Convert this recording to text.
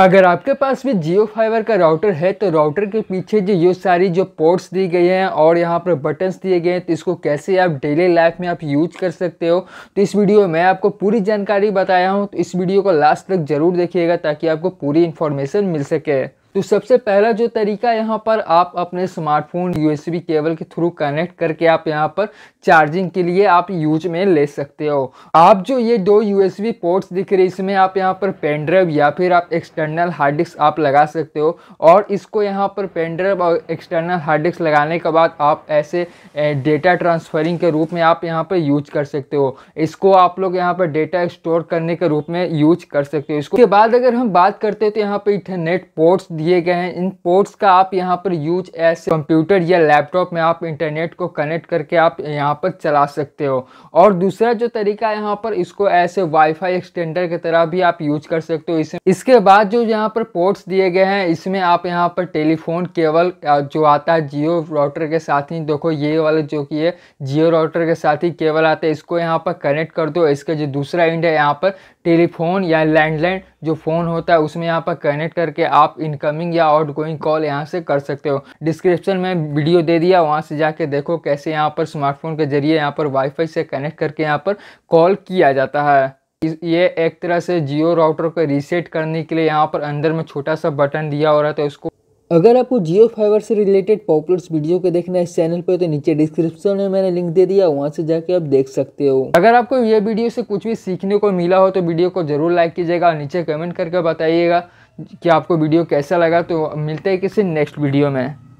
अगर आपके पास भी जियो फाइबर का राउटर है तो राउटर के पीछे जो ये सारी जो पोर्ट्स दी गई हैं और यहाँ पर बटन्स दिए गए हैं तो इसको कैसे आप डेली लाइफ में आप यूज कर सकते हो तो इस वीडियो में आपको पूरी जानकारी बताया हूँ तो इस वीडियो को लास्ट तक ज़रूर देखिएगा ताकि आपको पूरी इन्फॉर्मेशन मिल सके तो सबसे पहला जो तरीका यहाँ पर आप अपने स्मार्टफोन यूएसबी केबल के थ्रू कनेक्ट करके आप यहाँ पर चार्जिंग के लिए आप यूज में ले सकते हो आप जो ये दो यूएसबी पोर्ट्स दिख रहे इसमें आप यहाँ पर पेनड्राइव या फिर आप एक्सटर्नल हार्ड डिस्क आप लगा सकते हो और इसको यहाँ पर पेनड्राइव और एक्सटर्नल हार्ड डिस्क लगाने के बाद आप ऐसे डेटा ट्रांसफरिंग के रूप में आप यहाँ पर यूज कर सकते हो इसको आप लोग यहाँ पर डेटा स्टोर करने के रूप में यूज कर सकते हो इसके बाद अगर हम बात करते हैं तो यहाँ पर इंटरनेट पोर्ट्स दिए गए हैं इन पोर्ट्स का आप यहाँ पर यूज ऐसे कंप्यूटर या लैपटॉप में आप इंटरनेट को कनेक्ट करके आप यहाँ पर चला सकते हो और दूसरा जो तरीका है यहाँ पर इसको ऐसे वाईफाई एक्सटेंडर की तरह भी आप यूज कर सकते हो इसमें इसके बाद जो यहाँ पर पोर्ट्स दिए गए हैं इसमें आप यहाँ पर टेलीफोन केबल जो आता है जियो राउटर के साथ ही देखो ये वाले जो कि है जियो राउटर के साथ ही केबल आता है इसको यहाँ पर कनेक्ट कर दो इसका जो दूसरा इंड है यहाँ पर टेलीफोन या लैंडलाइन जो फ़ोन होता है उसमें यहाँ पर कनेक्ट करके आप इनकमिंग या आउट गोइंग कॉल यहाँ से कर सकते हो डिस्क्रिप्शन में वीडियो दे दिया वहाँ से जाके देखो कैसे यहाँ पर स्मार्टफोन के जरिए यहाँ पर वाईफाई से कनेक्ट करके यहाँ पर कॉल किया जाता है ये एक तरह से जियो राउटर को रीसेट करने के लिए यहाँ पर अंदर में छोटा सा बटन दिया हो रहा था तो उसको अगर आपको जियो फाइबर से रिलेटेड पॉपुलर्स वीडियो के देखना है इस चैनल पर तो नीचे डिस्क्रिप्शन में मैंने लिंक दे दिया वहां से जाके आप देख सकते हो अगर आपको यह वीडियो से कुछ भी सीखने को मिला हो तो वीडियो को जरूर लाइक कीजिएगा और नीचे कमेंट करके बताइएगा कि आपको वीडियो कैसा लगा तो मिलते हैं किसी नेक्स्ट वीडियो में